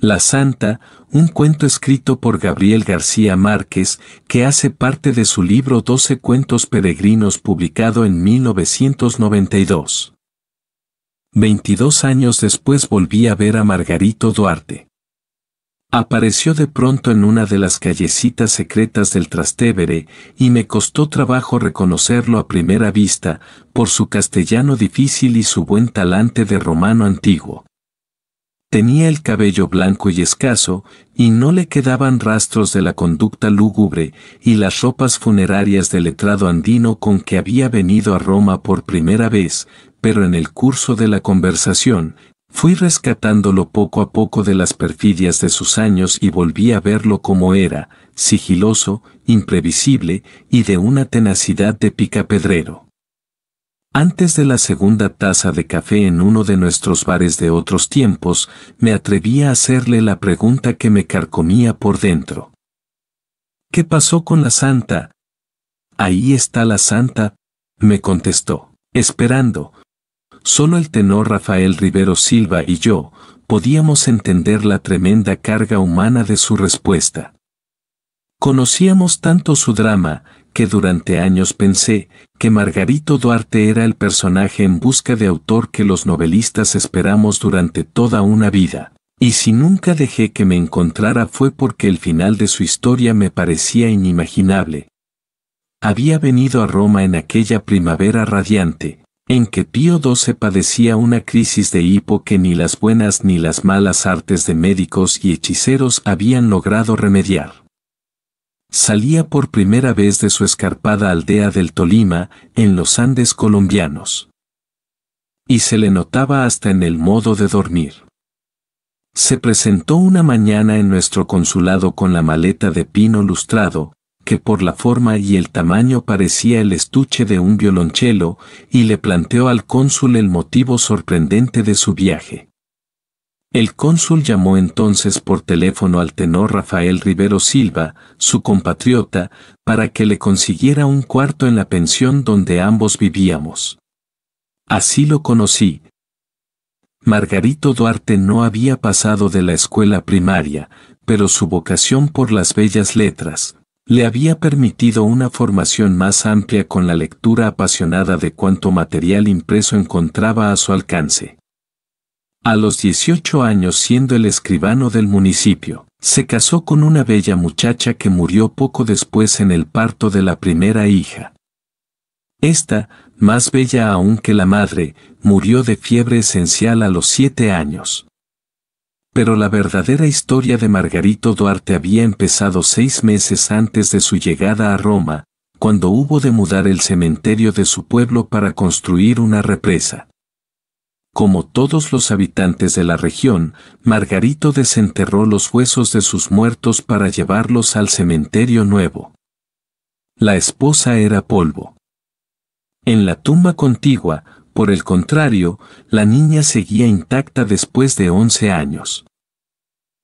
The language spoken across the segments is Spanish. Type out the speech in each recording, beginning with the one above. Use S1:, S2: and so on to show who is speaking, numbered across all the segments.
S1: La Santa, un cuento escrito por Gabriel García Márquez, que hace parte de su libro Doce cuentos peregrinos publicado en 1992. 22 años después volví a ver a Margarito Duarte. Apareció de pronto en una de las callecitas secretas del Trastevere, y me costó trabajo reconocerlo a primera vista, por su castellano difícil y su buen talante de romano antiguo. Tenía el cabello blanco y escaso, y no le quedaban rastros de la conducta lúgubre y las ropas funerarias del letrado andino con que había venido a Roma por primera vez, pero en el curso de la conversación, fui rescatándolo poco a poco de las perfidias de sus años y volví a verlo como era, sigiloso, imprevisible y de una tenacidad de picapedrero. Antes de la segunda taza de café en uno de nuestros bares de otros tiempos, me atreví a hacerle la pregunta que me carcomía por dentro. ¿Qué pasó con la santa? Ahí está la santa, me contestó, esperando. Solo el tenor Rafael Rivero Silva y yo podíamos entender la tremenda carga humana de su respuesta. Conocíamos tanto su drama que durante años pensé que Margarito Duarte era el personaje en busca de autor que los novelistas esperamos durante toda una vida. Y si nunca dejé que me encontrara fue porque el final de su historia me parecía inimaginable. Había venido a Roma en aquella primavera radiante, en que Pío XII padecía una crisis de hipo que ni las buenas ni las malas artes de médicos y hechiceros habían logrado remediar salía por primera vez de su escarpada aldea del Tolima, en los Andes colombianos. Y se le notaba hasta en el modo de dormir. Se presentó una mañana en nuestro consulado con la maleta de pino lustrado, que por la forma y el tamaño parecía el estuche de un violonchelo, y le planteó al cónsul el motivo sorprendente de su viaje. El cónsul llamó entonces por teléfono al tenor Rafael Rivero Silva, su compatriota, para que le consiguiera un cuarto en la pensión donde ambos vivíamos. Así lo conocí. Margarito Duarte no había pasado de la escuela primaria, pero su vocación por las bellas letras le había permitido una formación más amplia con la lectura apasionada de cuanto material impreso encontraba a su alcance. A los 18 años siendo el escribano del municipio, se casó con una bella muchacha que murió poco después en el parto de la primera hija. Esta, más bella aún que la madre, murió de fiebre esencial a los siete años. Pero la verdadera historia de Margarito Duarte había empezado seis meses antes de su llegada a Roma, cuando hubo de mudar el cementerio de su pueblo para construir una represa. Como todos los habitantes de la región, Margarito desenterró los huesos de sus muertos para llevarlos al cementerio nuevo. La esposa era polvo. En la tumba contigua, por el contrario, la niña seguía intacta después de once años.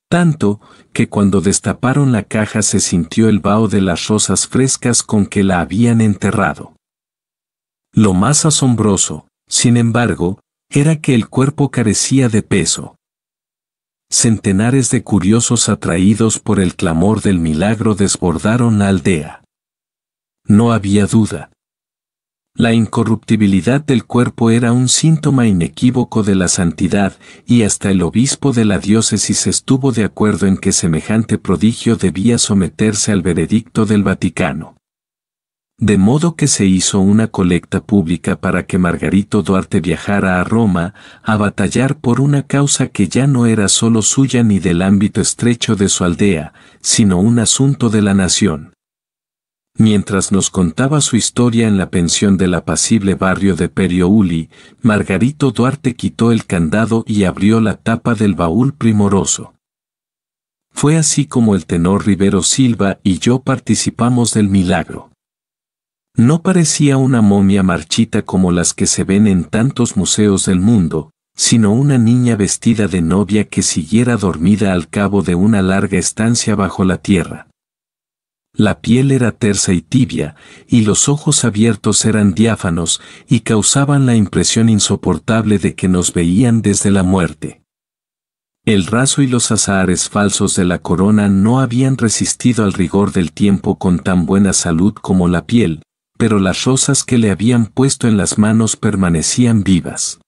S1: Tanto, que cuando destaparon la caja se sintió el vaho de las rosas frescas con que la habían enterrado. Lo más asombroso, sin embargo, era que el cuerpo carecía de peso. Centenares de curiosos atraídos por el clamor del milagro desbordaron la aldea. No había duda. La incorruptibilidad del cuerpo era un síntoma inequívoco de la santidad, y hasta el obispo de la diócesis estuvo de acuerdo en que semejante prodigio debía someterse al veredicto del Vaticano de modo que se hizo una colecta pública para que Margarito Duarte viajara a Roma a batallar por una causa que ya no era solo suya ni del ámbito estrecho de su aldea, sino un asunto de la nación. Mientras nos contaba su historia en la pensión del apacible barrio de Periouli, Margarito Duarte quitó el candado y abrió la tapa del baúl primoroso. Fue así como el tenor Rivero Silva y yo participamos del milagro. No parecía una momia marchita como las que se ven en tantos museos del mundo, sino una niña vestida de novia que siguiera dormida al cabo de una larga estancia bajo la tierra. La piel era tersa y tibia, y los ojos abiertos eran diáfanos y causaban la impresión insoportable de que nos veían desde la muerte. El raso y los azahares falsos de la corona no habían resistido al rigor del tiempo con tan buena salud como la piel, pero las rosas que le habían puesto en las manos permanecían vivas.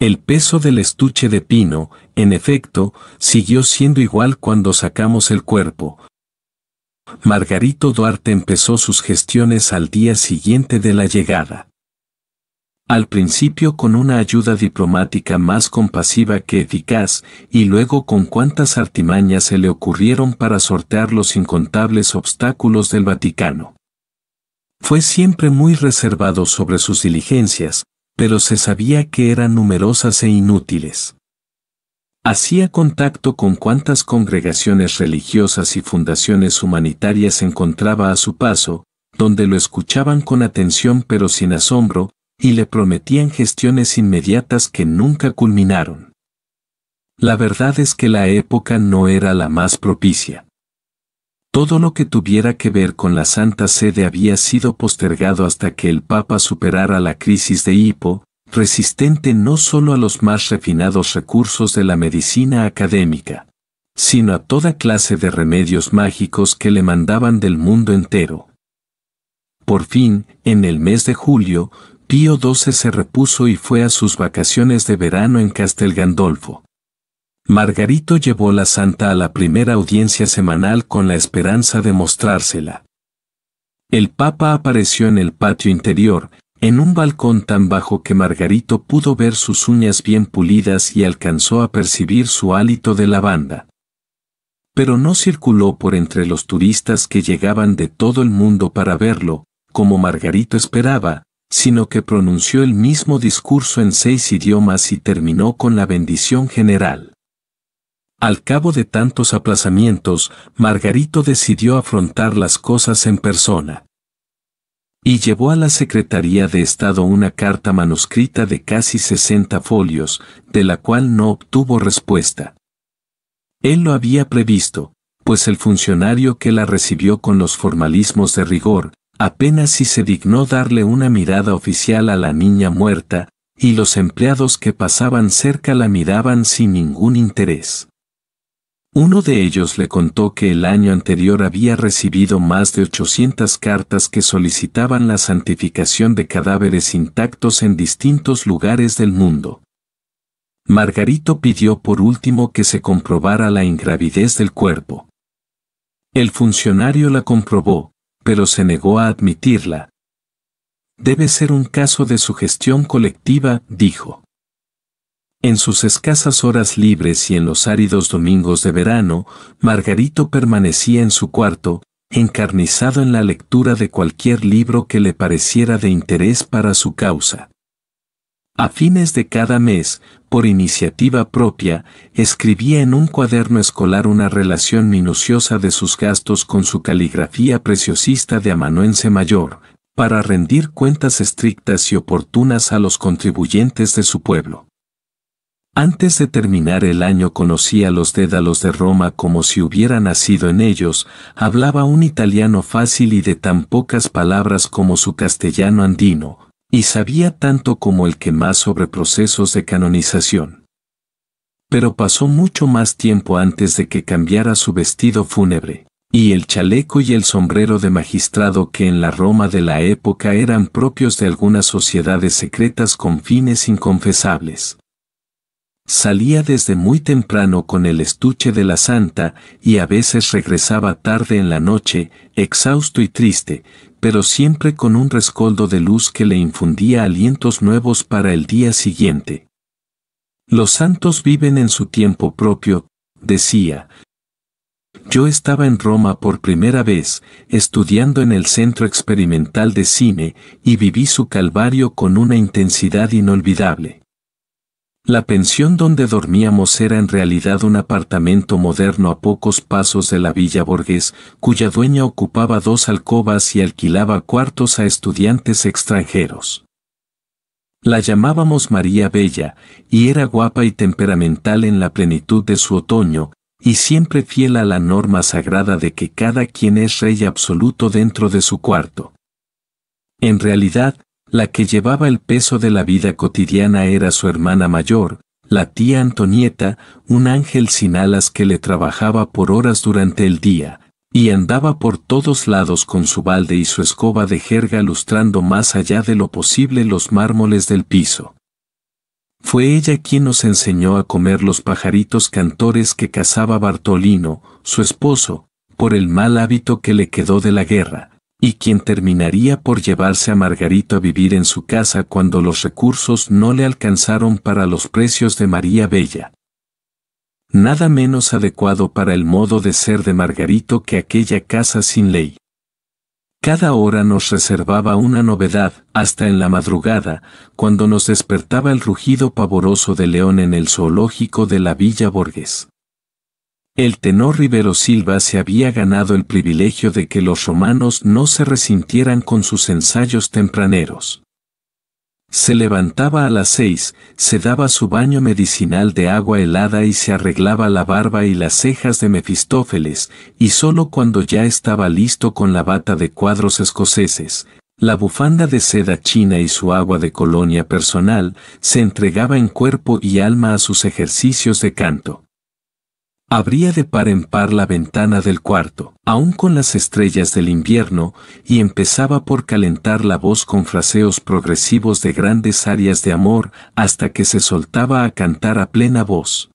S1: El peso del estuche de pino, en efecto, siguió siendo igual cuando sacamos el cuerpo. Margarito Duarte empezó sus gestiones al día siguiente de la llegada. Al principio con una ayuda diplomática más compasiva que eficaz, y luego con cuantas artimañas se le ocurrieron para sortear los incontables obstáculos del Vaticano. Fue siempre muy reservado sobre sus diligencias, pero se sabía que eran numerosas e inútiles. Hacía contacto con cuantas congregaciones religiosas y fundaciones humanitarias encontraba a su paso, donde lo escuchaban con atención pero sin asombro, y le prometían gestiones inmediatas que nunca culminaron. La verdad es que la época no era la más propicia. Todo lo que tuviera que ver con la Santa Sede había sido postergado hasta que el Papa superara la crisis de hipo, resistente no solo a los más refinados recursos de la medicina académica, sino a toda clase de remedios mágicos que le mandaban del mundo entero. Por fin, en el mes de julio, Pío XII se repuso y fue a sus vacaciones de verano en Castel Gandolfo. Margarito llevó la santa a la primera audiencia semanal con la esperanza de mostrársela. El Papa apareció en el patio interior, en un balcón tan bajo que Margarito pudo ver sus uñas bien pulidas y alcanzó a percibir su hálito de lavanda. Pero no circuló por entre los turistas que llegaban de todo el mundo para verlo, como Margarito esperaba, sino que pronunció el mismo discurso en seis idiomas y terminó con la bendición general. Al cabo de tantos aplazamientos, Margarito decidió afrontar las cosas en persona. Y llevó a la Secretaría de Estado una carta manuscrita de casi 60 folios, de la cual no obtuvo respuesta. Él lo había previsto, pues el funcionario que la recibió con los formalismos de rigor, apenas si se dignó darle una mirada oficial a la niña muerta, y los empleados que pasaban cerca la miraban sin ningún interés. Uno de ellos le contó que el año anterior había recibido más de 800 cartas que solicitaban la santificación de cadáveres intactos en distintos lugares del mundo. Margarito pidió por último que se comprobara la ingravidez del cuerpo. El funcionario la comprobó, pero se negó a admitirla. Debe ser un caso de sugestión colectiva, dijo. En sus escasas horas libres y en los áridos domingos de verano, Margarito permanecía en su cuarto, encarnizado en la lectura de cualquier libro que le pareciera de interés para su causa. A fines de cada mes, por iniciativa propia, escribía en un cuaderno escolar una relación minuciosa de sus gastos con su caligrafía preciosista de amanuense mayor, para rendir cuentas estrictas y oportunas a los contribuyentes de su pueblo. Antes de terminar el año conocía los dédalos de Roma como si hubiera nacido en ellos, hablaba un italiano fácil y de tan pocas palabras como su castellano andino, y sabía tanto como el que más sobre procesos de canonización. Pero pasó mucho más tiempo antes de que cambiara su vestido fúnebre, y el chaleco y el sombrero de magistrado que en la Roma de la época eran propios de algunas sociedades secretas con fines inconfesables. Salía desde muy temprano con el estuche de la santa y a veces regresaba tarde en la noche, exhausto y triste, pero siempre con un rescoldo de luz que le infundía alientos nuevos para el día siguiente. Los santos viven en su tiempo propio, decía. Yo estaba en Roma por primera vez, estudiando en el Centro Experimental de Cine, y viví su calvario con una intensidad inolvidable. La pensión donde dormíamos era en realidad un apartamento moderno a pocos pasos de la Villa borgués, cuya dueña ocupaba dos alcobas y alquilaba cuartos a estudiantes extranjeros. La llamábamos María Bella, y era guapa y temperamental en la plenitud de su otoño, y siempre fiel a la norma sagrada de que cada quien es rey absoluto dentro de su cuarto. En realidad, la que llevaba el peso de la vida cotidiana era su hermana mayor, la tía Antonieta, un ángel sin alas que le trabajaba por horas durante el día, y andaba por todos lados con su balde y su escoba de jerga lustrando más allá de lo posible los mármoles del piso. Fue ella quien nos enseñó a comer los pajaritos cantores que cazaba Bartolino, su esposo, por el mal hábito que le quedó de la guerra, y quien terminaría por llevarse a Margarito a vivir en su casa cuando los recursos no le alcanzaron para los precios de María Bella. Nada menos adecuado para el modo de ser de Margarito que aquella casa sin ley. Cada hora nos reservaba una novedad, hasta en la madrugada, cuando nos despertaba el rugido pavoroso de león en el zoológico de la Villa Borges. El tenor Rivero Silva se había ganado el privilegio de que los romanos no se resintieran con sus ensayos tempraneros. Se levantaba a las seis, se daba su baño medicinal de agua helada y se arreglaba la barba y las cejas de Mefistófeles, y solo cuando ya estaba listo con la bata de cuadros escoceses, la bufanda de seda china y su agua de colonia personal, se entregaba en cuerpo y alma a sus ejercicios de canto. Abría de par en par la ventana del cuarto, aún con las estrellas del invierno, y empezaba por calentar la voz con fraseos progresivos de grandes áreas de amor hasta que se soltaba a cantar a plena voz.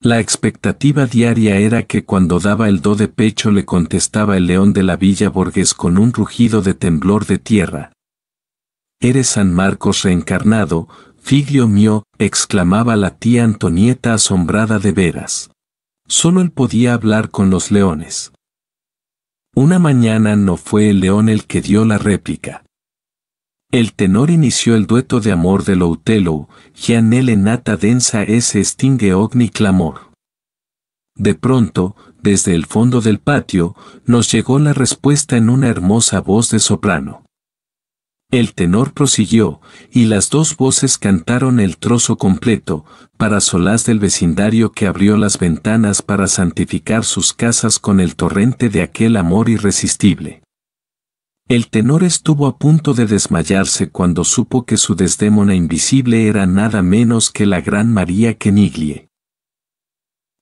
S1: La expectativa diaria era que cuando daba el do de pecho le contestaba el león de la Villa Borges con un rugido de temblor de tierra. Eres San Marcos reencarnado, figlio mío, exclamaba la tía Antonieta asombrada de veras. Solo él podía hablar con los leones. Una mañana no fue el león el que dio la réplica. El tenor inició el dueto de amor de Loutelo, Gianelle nata densa es extingue ogni clamor. De pronto, desde el fondo del patio, nos llegó la respuesta en una hermosa voz de soprano. El tenor prosiguió, y las dos voces cantaron el trozo completo, para solas del vecindario que abrió las ventanas para santificar sus casas con el torrente de aquel amor irresistible. El tenor estuvo a punto de desmayarse cuando supo que su desdémona invisible era nada menos que la gran María Keniglie.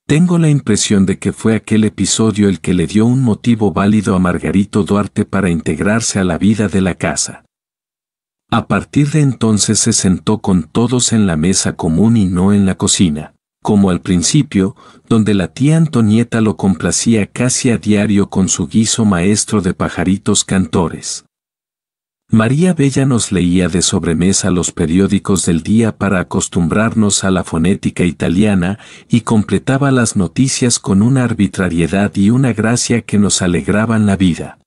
S1: Tengo la impresión de que fue aquel episodio el que le dio un motivo válido a Margarito Duarte para integrarse a la vida de la casa. A partir de entonces se sentó con todos en la mesa común y no en la cocina, como al principio, donde la tía Antonieta lo complacía casi a diario con su guiso maestro de pajaritos cantores. María Bella nos leía de sobremesa los periódicos del día para acostumbrarnos a la fonética italiana y completaba las noticias con una arbitrariedad y una gracia que nos alegraban la vida.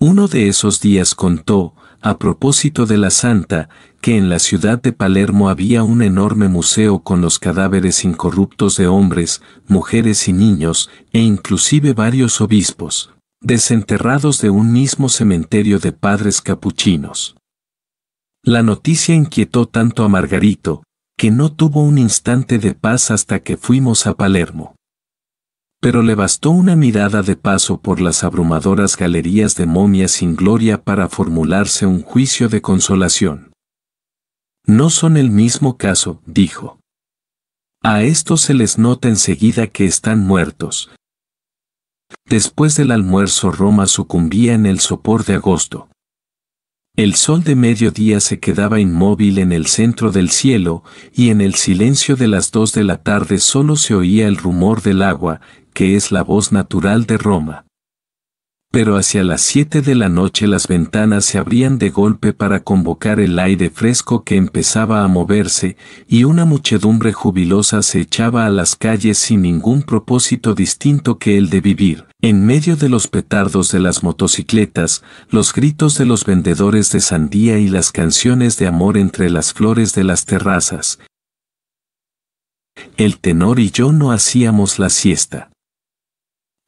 S1: Uno de esos días contó, a propósito de la santa, que en la ciudad de Palermo había un enorme museo con los cadáveres incorruptos de hombres, mujeres y niños, e inclusive varios obispos, desenterrados de un mismo cementerio de padres capuchinos. La noticia inquietó tanto a Margarito, que no tuvo un instante de paz hasta que fuimos a Palermo pero le bastó una mirada de paso por las abrumadoras galerías de momias sin gloria para formularse un juicio de consolación. No son el mismo caso, dijo. A estos se les nota enseguida que están muertos. Después del almuerzo Roma sucumbía en el sopor de agosto. El sol de mediodía se quedaba inmóvil en el centro del cielo, y en el silencio de las dos de la tarde solo se oía el rumor del agua, que es la voz natural de Roma pero hacia las siete de la noche las ventanas se abrían de golpe para convocar el aire fresco que empezaba a moverse, y una muchedumbre jubilosa se echaba a las calles sin ningún propósito distinto que el de vivir. En medio de los petardos de las motocicletas, los gritos de los vendedores de sandía y las canciones de amor entre las flores de las terrazas, el tenor y yo no hacíamos la siesta.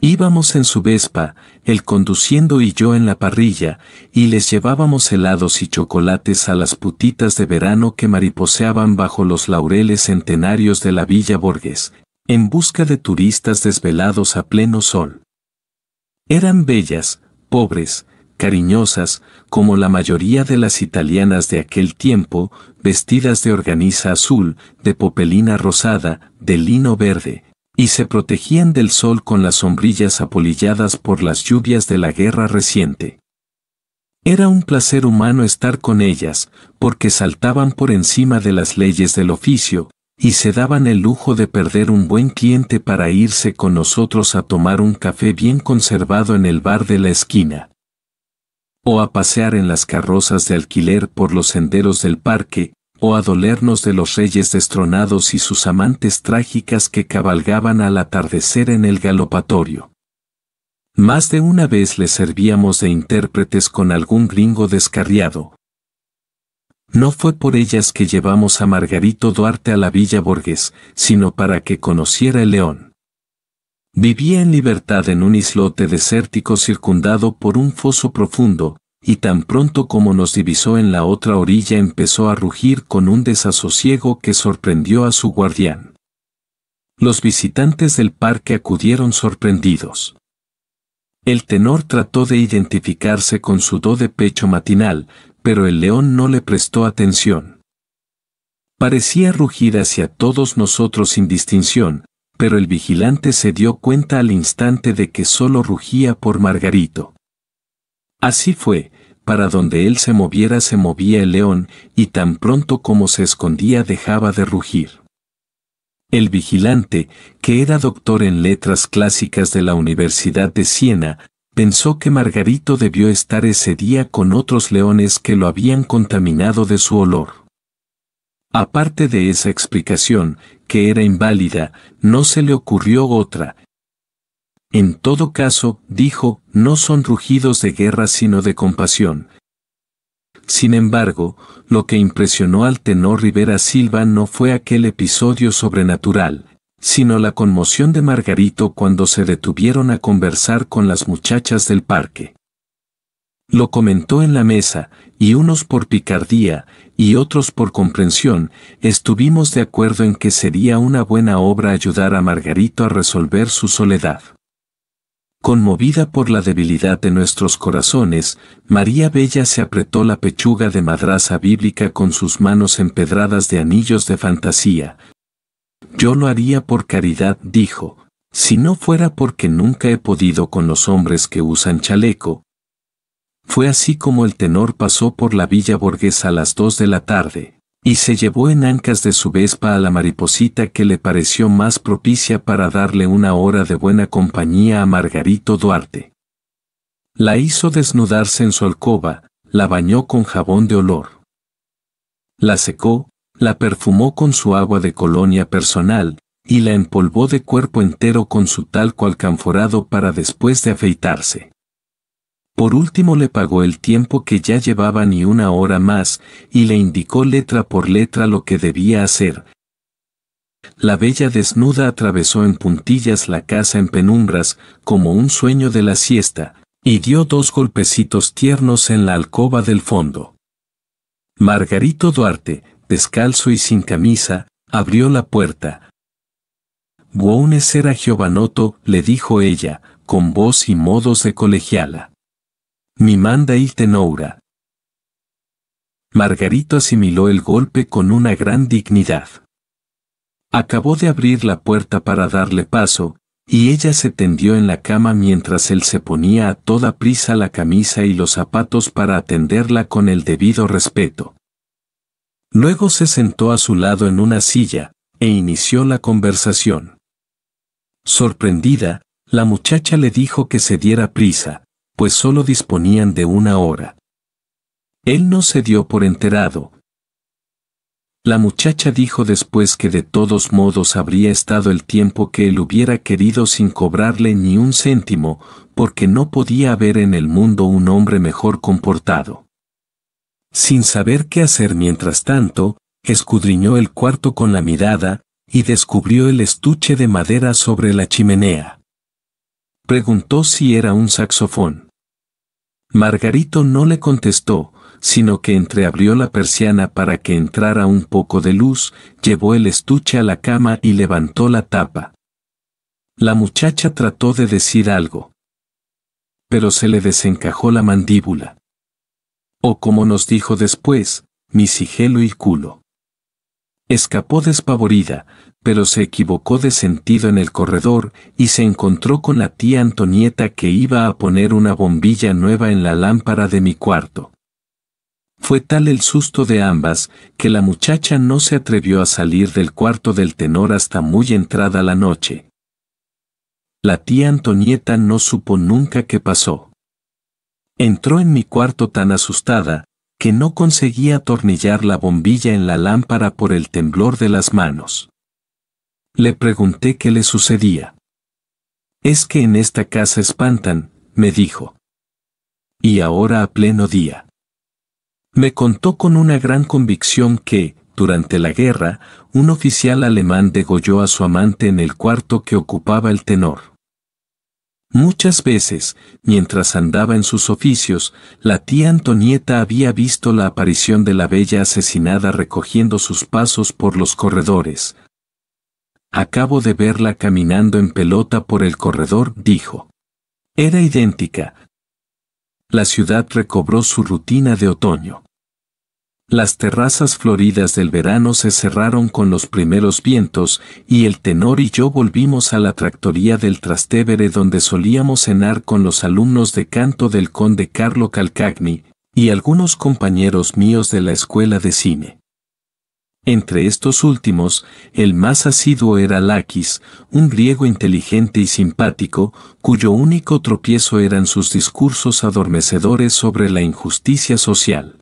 S1: Íbamos en su Vespa, él conduciendo y yo en la parrilla, y les llevábamos helados y chocolates a las putitas de verano que mariposeaban bajo los laureles centenarios de la Villa Borges, en busca de turistas desvelados a pleno sol. Eran bellas, pobres, cariñosas, como la mayoría de las italianas de aquel tiempo, vestidas de organiza azul, de popelina rosada, de lino verde, y se protegían del sol con las sombrillas apolilladas por las lluvias de la guerra reciente. Era un placer humano estar con ellas, porque saltaban por encima de las leyes del oficio, y se daban el lujo de perder un buen cliente para irse con nosotros a tomar un café bien conservado en el bar de la esquina. O a pasear en las carrozas de alquiler por los senderos del parque, o a dolernos de los reyes destronados y sus amantes trágicas que cabalgaban al atardecer en el galopatorio. Más de una vez les servíamos de intérpretes con algún gringo descarriado. No fue por ellas que llevamos a Margarito Duarte a la Villa Borges, sino para que conociera el león. Vivía en libertad en un islote desértico circundado por un foso profundo, y tan pronto como nos divisó en la otra orilla empezó a rugir con un desasosiego que sorprendió a su guardián. Los visitantes del parque acudieron sorprendidos. El tenor trató de identificarse con su do de pecho matinal, pero el león no le prestó atención. Parecía rugir hacia todos nosotros sin distinción, pero el vigilante se dio cuenta al instante de que solo rugía por Margarito. Así fue, para donde él se moviera se movía el león, y tan pronto como se escondía dejaba de rugir. El vigilante, que era doctor en letras clásicas de la Universidad de Siena, pensó que Margarito debió estar ese día con otros leones que lo habían contaminado de su olor. Aparte de esa explicación, que era inválida, no se le ocurrió otra, en todo caso, dijo, no son rugidos de guerra sino de compasión. Sin embargo, lo que impresionó al tenor Rivera Silva no fue aquel episodio sobrenatural, sino la conmoción de Margarito cuando se detuvieron a conversar con las muchachas del parque. Lo comentó en la mesa, y unos por picardía, y otros por comprensión, estuvimos de acuerdo en que sería una buena obra ayudar a Margarito a resolver su soledad. Conmovida por la debilidad de nuestros corazones, María Bella se apretó la pechuga de madraza bíblica con sus manos empedradas de anillos de fantasía. Yo lo haría por caridad, dijo, si no fuera porque nunca he podido con los hombres que usan chaleco. Fue así como el tenor pasó por la villa burguesa a las dos de la tarde, y se llevó en ancas de su vespa a la mariposita que le pareció más propicia para darle una hora de buena compañía a Margarito Duarte. La hizo desnudarse en su alcoba, la bañó con jabón de olor. La secó, la perfumó con su agua de colonia personal, y la empolvó de cuerpo entero con su talco alcanforado para después de afeitarse. Por último le pagó el tiempo que ya llevaba ni una hora más, y le indicó letra por letra lo que debía hacer. La bella desnuda atravesó en puntillas la casa en penumbras, como un sueño de la siesta, y dio dos golpecitos tiernos en la alcoba del fondo. Margarito Duarte, descalzo y sin camisa, abrió la puerta. Buones era Giovanotto, le dijo ella, con voz y modos de colegiala. Mi manda y tenoura. Margarito asimiló el golpe con una gran dignidad. Acabó de abrir la puerta para darle paso, y ella se tendió en la cama mientras él se ponía a toda prisa la camisa y los zapatos para atenderla con el debido respeto. Luego se sentó a su lado en una silla, e inició la conversación. Sorprendida, la muchacha le dijo que se diera prisa, pues solo disponían de una hora. Él no se dio por enterado. La muchacha dijo después que de todos modos habría estado el tiempo que él hubiera querido sin cobrarle ni un céntimo, porque no podía haber en el mundo un hombre mejor comportado. Sin saber qué hacer mientras tanto, escudriñó el cuarto con la mirada, y descubrió el estuche de madera sobre la chimenea. Preguntó si era un saxofón. Margarito no le contestó, sino que entreabrió la persiana para que entrara un poco de luz, llevó el estuche a la cama y levantó la tapa. La muchacha trató de decir algo. Pero se le desencajó la mandíbula. O como nos dijo después, sigelo y culo. Escapó despavorida, pero se equivocó de sentido en el corredor y se encontró con la tía Antonieta que iba a poner una bombilla nueva en la lámpara de mi cuarto. Fue tal el susto de ambas que la muchacha no se atrevió a salir del cuarto del tenor hasta muy entrada la noche. La tía Antonieta no supo nunca qué pasó. Entró en mi cuarto tan asustada que no conseguía atornillar la bombilla en la lámpara por el temblor de las manos. Le pregunté qué le sucedía. Es que en esta casa espantan, me dijo. Y ahora a pleno día. Me contó con una gran convicción que, durante la guerra, un oficial alemán degolló a su amante en el cuarto que ocupaba el tenor. Muchas veces, mientras andaba en sus oficios, la tía Antonieta había visto la aparición de la bella asesinada recogiendo sus pasos por los corredores. Acabo de verla caminando en pelota por el corredor, dijo. Era idéntica. La ciudad recobró su rutina de otoño. Las terrazas floridas del verano se cerraron con los primeros vientos, y el tenor y yo volvimos a la tractoría del Trastevere donde solíamos cenar con los alumnos de canto del conde Carlo Calcagni, y algunos compañeros míos de la escuela de cine. Entre estos últimos, el más asiduo era Lakis, un griego inteligente y simpático, cuyo único tropiezo eran sus discursos adormecedores sobre la injusticia social.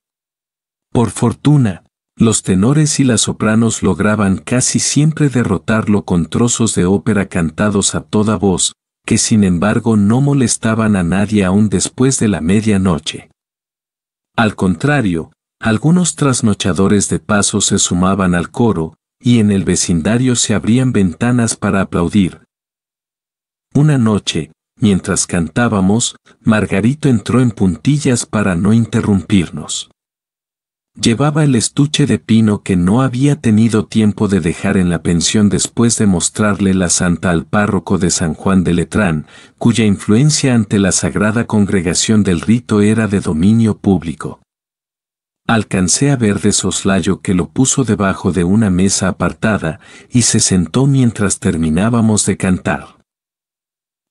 S1: Por fortuna, los tenores y las sopranos lograban casi siempre derrotarlo con trozos de ópera cantados a toda voz, que sin embargo no molestaban a nadie aún después de la medianoche. Al contrario, algunos trasnochadores de paso se sumaban al coro, y en el vecindario se abrían ventanas para aplaudir. Una noche, mientras cantábamos, Margarito entró en puntillas para no interrumpirnos. Llevaba el estuche de pino que no había tenido tiempo de dejar en la pensión después de mostrarle la santa al párroco de San Juan de Letrán, cuya influencia ante la sagrada congregación del rito era de dominio público. Alcancé a ver de soslayo que lo puso debajo de una mesa apartada y se sentó mientras terminábamos de cantar.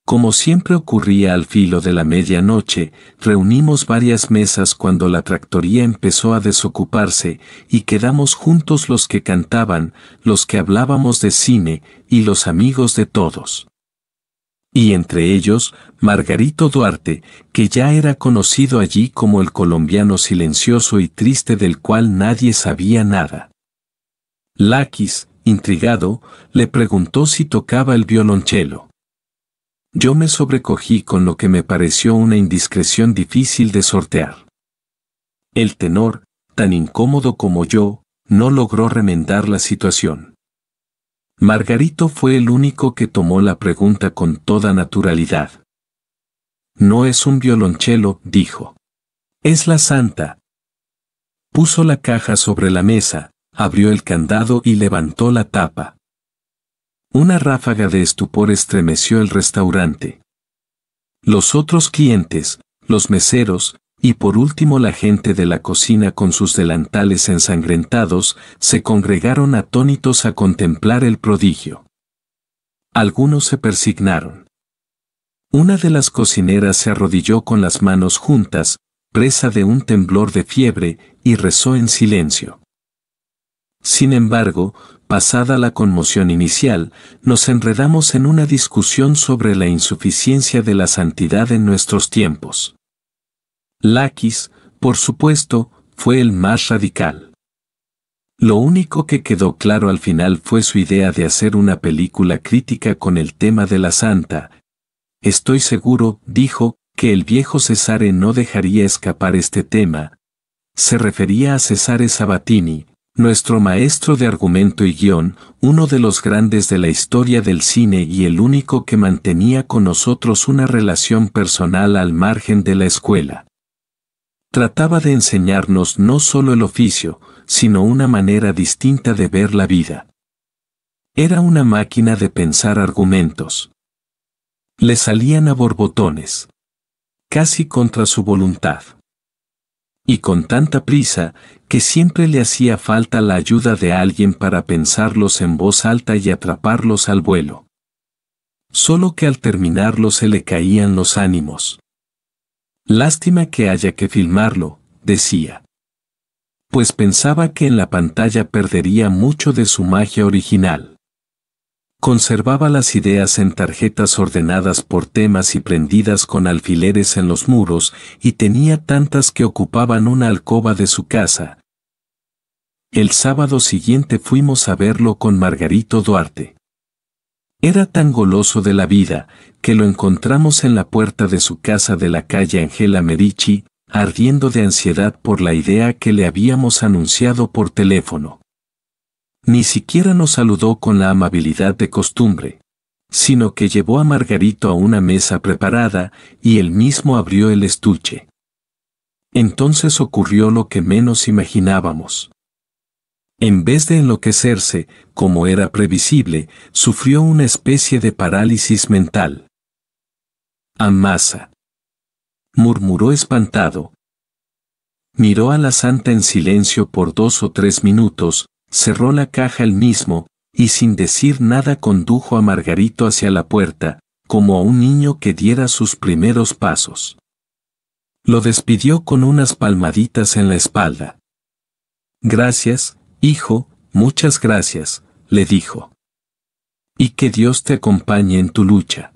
S1: Como siempre ocurría al filo de la medianoche, reunimos varias mesas cuando la tractoría empezó a desocuparse, y quedamos juntos los que cantaban, los que hablábamos de cine, y los amigos de todos. Y entre ellos, Margarito Duarte, que ya era conocido allí como el colombiano silencioso y triste del cual nadie sabía nada. Lakis, intrigado, le preguntó si tocaba el violonchelo yo me sobrecogí con lo que me pareció una indiscreción difícil de sortear. El tenor, tan incómodo como yo, no logró remendar la situación. Margarito fue el único que tomó la pregunta con toda naturalidad. No es un violonchelo, dijo. Es la santa. Puso la caja sobre la mesa, abrió el candado y levantó la tapa. Una ráfaga de estupor estremeció el restaurante. Los otros clientes, los meseros, y por último la gente de la cocina con sus delantales ensangrentados, se congregaron atónitos a contemplar el prodigio. Algunos se persignaron. Una de las cocineras se arrodilló con las manos juntas, presa de un temblor de fiebre, y rezó en silencio. Sin embargo, pasada la conmoción inicial, nos enredamos en una discusión sobre la insuficiencia de la santidad en nuestros tiempos. lakis por supuesto, fue el más radical. Lo único que quedó claro al final fue su idea de hacer una película crítica con el tema de la santa. Estoy seguro, dijo, que el viejo Cesare no dejaría escapar este tema. Se refería a Cesare Sabatini, nuestro maestro de argumento y guión, uno de los grandes de la historia del cine y el único que mantenía con nosotros una relación personal al margen de la escuela. Trataba de enseñarnos no solo el oficio, sino una manera distinta de ver la vida. Era una máquina de pensar argumentos. Le salían a borbotones. Casi contra su voluntad y con tanta prisa, que siempre le hacía falta la ayuda de alguien para pensarlos en voz alta y atraparlos al vuelo. Solo que al terminarlo se le caían los ánimos. Lástima que haya que filmarlo, decía. Pues pensaba que en la pantalla perdería mucho de su magia original. Conservaba las ideas en tarjetas ordenadas por temas y prendidas con alfileres en los muros, y tenía tantas que ocupaban una alcoba de su casa. El sábado siguiente fuimos a verlo con Margarito Duarte. Era tan goloso de la vida, que lo encontramos en la puerta de su casa de la calle Angela Medici, ardiendo de ansiedad por la idea que le habíamos anunciado por teléfono. Ni siquiera nos saludó con la amabilidad de costumbre, sino que llevó a Margarito a una mesa preparada y él mismo abrió el estuche. Entonces ocurrió lo que menos imaginábamos. En vez de enloquecerse, como era previsible, sufrió una especie de parálisis mental. Amasa. Murmuró espantado. Miró a la santa en silencio por dos o tres minutos, cerró la caja él mismo, y sin decir nada condujo a Margarito hacia la puerta, como a un niño que diera sus primeros pasos. Lo despidió con unas palmaditas en la espalda. Gracias, hijo, muchas gracias, le dijo. Y que Dios te acompañe en tu lucha.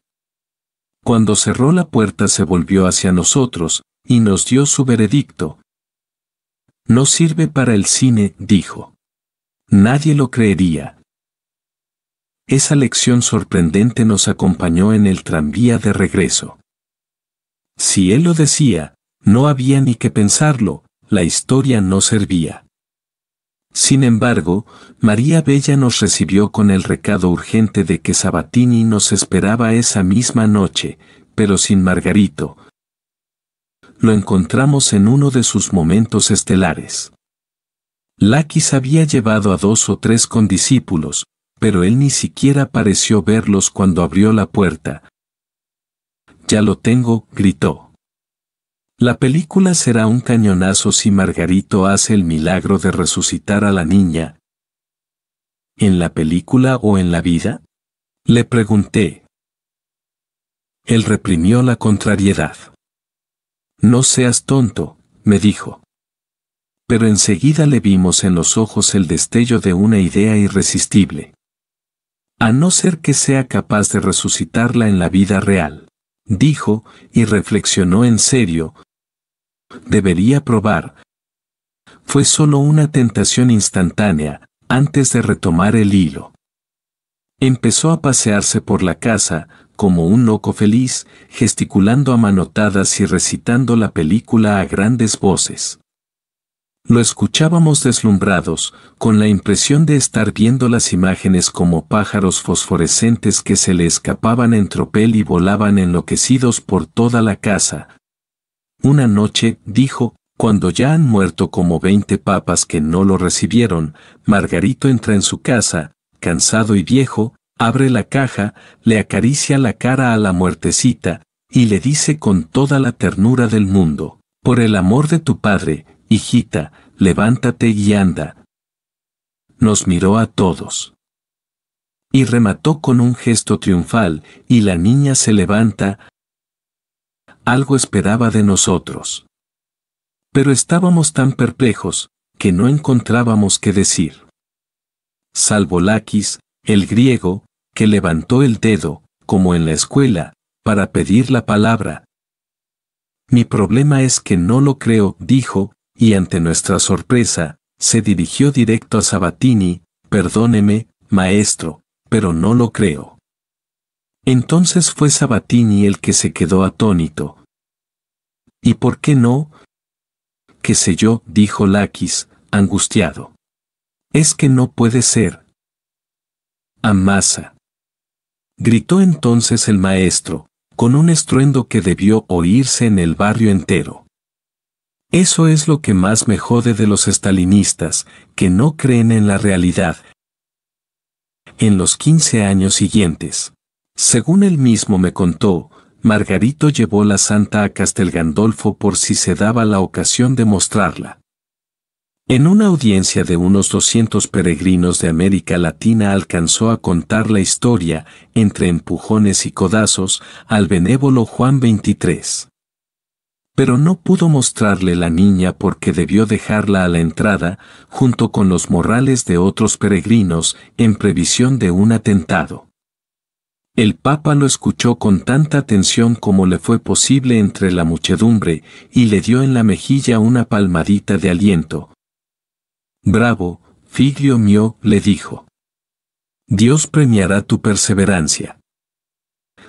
S1: Cuando cerró la puerta se volvió hacia nosotros, y nos dio su veredicto. No sirve para el cine, dijo. Nadie lo creería. Esa lección sorprendente nos acompañó en el tranvía de regreso. Si él lo decía, no había ni que pensarlo, la historia no servía. Sin embargo, María Bella nos recibió con el recado urgente de que Sabatini nos esperaba esa misma noche, pero sin Margarito. Lo encontramos en uno de sus momentos estelares. Lakis había llevado a dos o tres condiscípulos, pero él ni siquiera pareció verlos cuando abrió la puerta. Ya lo tengo, gritó. La película será un cañonazo si Margarito hace el milagro de resucitar a la niña. ¿En la película o en la vida? Le pregunté. Él reprimió la contrariedad. No seas tonto, me dijo pero enseguida le vimos en los ojos el destello de una idea irresistible. A no ser que sea capaz de resucitarla en la vida real, dijo, y reflexionó en serio, debería probar. Fue solo una tentación instantánea, antes de retomar el hilo. Empezó a pasearse por la casa, como un loco feliz, gesticulando a manotadas y recitando la película a grandes voces. Lo escuchábamos deslumbrados, con la impresión de estar viendo las imágenes como pájaros fosforescentes que se le escapaban en tropel y volaban enloquecidos por toda la casa. Una noche, dijo, cuando ya han muerto como veinte papas que no lo recibieron, Margarito entra en su casa, cansado y viejo, abre la caja, le acaricia la cara a la muertecita, y le dice con toda la ternura del mundo, por el amor de tu padre, hijita, levántate y anda. Nos miró a todos. Y remató con un gesto triunfal, y la niña se levanta. Algo esperaba de nosotros. Pero estábamos tan perplejos, que no encontrábamos qué decir. Salvo Lakis, el griego, que levantó el dedo, como en la escuela, para pedir la palabra. Mi problema es que no lo creo, dijo, y ante nuestra sorpresa, se dirigió directo a Sabatini, perdóneme, maestro, pero no lo creo. Entonces fue Sabatini el que se quedó atónito. ¿Y por qué no? ¿Qué sé yo? dijo Lakis, angustiado. Es que no puede ser. Amasa. Gritó entonces el maestro, con un estruendo que debió oírse en el barrio entero. Eso es lo que más me jode de los estalinistas, que no creen en la realidad. En los 15 años siguientes. Según él mismo me contó, Margarito llevó la santa a Gandolfo por si se daba la ocasión de mostrarla. En una audiencia de unos 200 peregrinos de América Latina alcanzó a contar la historia, entre empujones y codazos, al benévolo Juan XXIII pero no pudo mostrarle la niña porque debió dejarla a la entrada, junto con los morrales de otros peregrinos, en previsión de un atentado. El Papa lo escuchó con tanta atención como le fue posible entre la muchedumbre, y le dio en la mejilla una palmadita de aliento. Bravo, figlio mío, le dijo. Dios premiará tu perseverancia.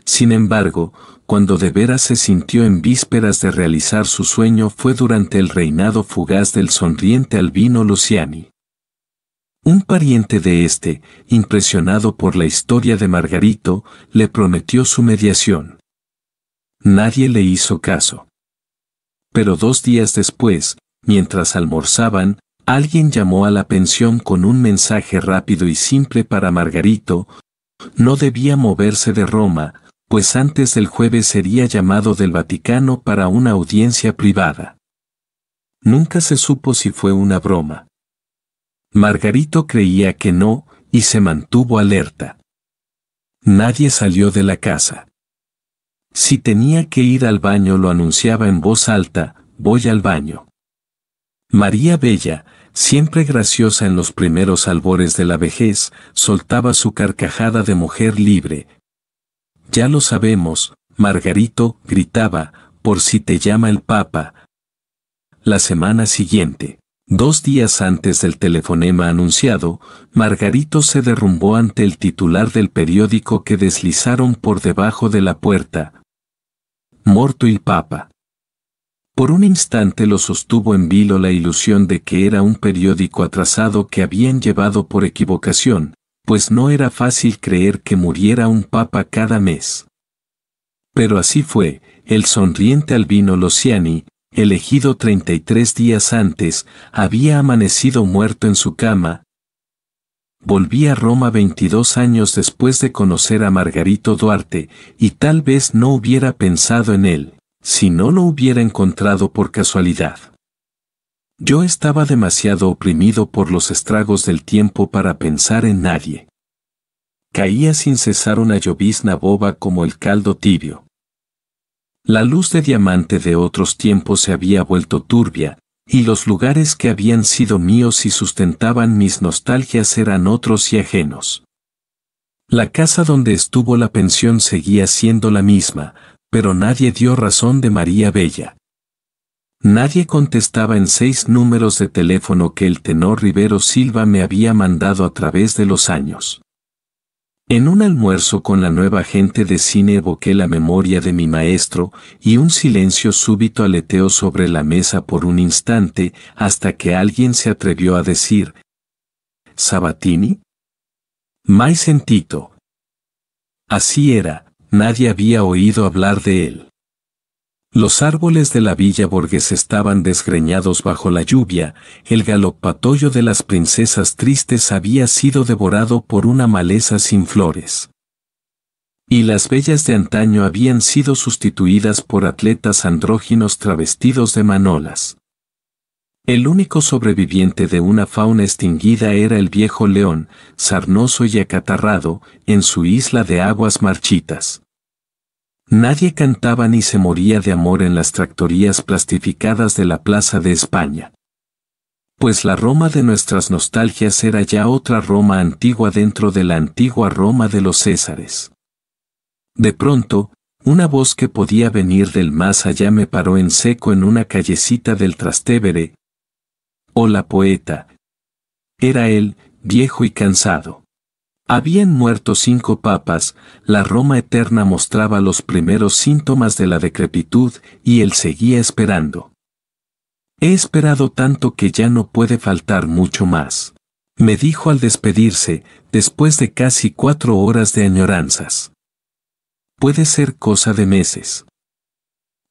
S1: Sin embargo, cuando de veras se sintió en vísperas de realizar su sueño fue durante el reinado fugaz del sonriente albino Luciani. Un pariente de este, impresionado por la historia de Margarito, le prometió su mediación. Nadie le hizo caso. Pero dos días después, mientras almorzaban, alguien llamó a la pensión con un mensaje rápido y simple para Margarito, no debía moverse de Roma, pues antes del jueves sería llamado del Vaticano para una audiencia privada. Nunca se supo si fue una broma. Margarito creía que no, y se mantuvo alerta. Nadie salió de la casa. Si tenía que ir al baño lo anunciaba en voz alta, voy al baño. María Bella, siempre graciosa en los primeros albores de la vejez, soltaba su carcajada de mujer libre, ya lo sabemos, Margarito, gritaba, por si te llama el Papa. La semana siguiente, dos días antes del telefonema anunciado, Margarito se derrumbó ante el titular del periódico que deslizaron por debajo de la puerta. Morto el Papa. Por un instante lo sostuvo en vilo la ilusión de que era un periódico atrasado que habían llevado por equivocación, pues no era fácil creer que muriera un papa cada mes. Pero así fue, el sonriente albino Luciani, elegido 33 días antes, había amanecido muerto en su cama. Volví a Roma 22 años después de conocer a Margarito Duarte, y tal vez no hubiera pensado en él, si no lo hubiera encontrado por casualidad. Yo estaba demasiado oprimido por los estragos del tiempo para pensar en nadie. Caía sin cesar una llovizna boba como el caldo tibio. La luz de diamante de otros tiempos se había vuelto turbia, y los lugares que habían sido míos y sustentaban mis nostalgias eran otros y ajenos. La casa donde estuvo la pensión seguía siendo la misma, pero nadie dio razón de María Bella. Nadie contestaba en seis números de teléfono que el tenor Rivero Silva me había mandado a través de los años. En un almuerzo con la nueva gente de cine evoqué la memoria de mi maestro, y un silencio súbito aleteó sobre la mesa por un instante, hasta que alguien se atrevió a decir, ¿Sabatini? Mai sentito. Así era, nadie había oído hablar de él. Los árboles de la villa borgués estaban desgreñados bajo la lluvia, el galopatoyo de las princesas tristes había sido devorado por una maleza sin flores. Y las bellas de antaño habían sido sustituidas por atletas andróginos travestidos de manolas. El único sobreviviente de una fauna extinguida era el viejo león, sarnoso y acatarrado, en su isla de aguas marchitas. Nadie cantaba ni se moría de amor en las tractorías plastificadas de la Plaza de España. Pues la Roma de nuestras nostalgias era ya otra Roma antigua dentro de la antigua Roma de los Césares. De pronto, una voz que podía venir del más allá me paró en seco en una callecita del Trastevere. Hola poeta. Era él, viejo y cansado. Habían muerto cinco papas, la Roma eterna mostraba los primeros síntomas de la decrepitud y él seguía esperando. He esperado tanto que ya no puede faltar mucho más. Me dijo al despedirse, después de casi cuatro horas de añoranzas. Puede ser cosa de meses.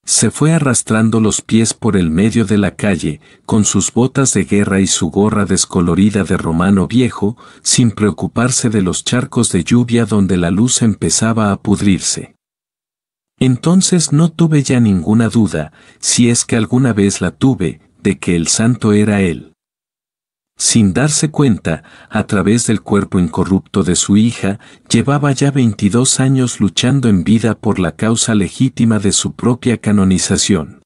S1: Se fue arrastrando los pies por el medio de la calle, con sus botas de guerra y su gorra descolorida de romano viejo, sin preocuparse de los charcos de lluvia donde la luz empezaba a pudrirse. Entonces no tuve ya ninguna duda, si es que alguna vez la tuve, de que el santo era él. Sin darse cuenta, a través del cuerpo incorrupto de su hija, llevaba ya 22 años luchando en vida por la causa legítima de su propia canonización.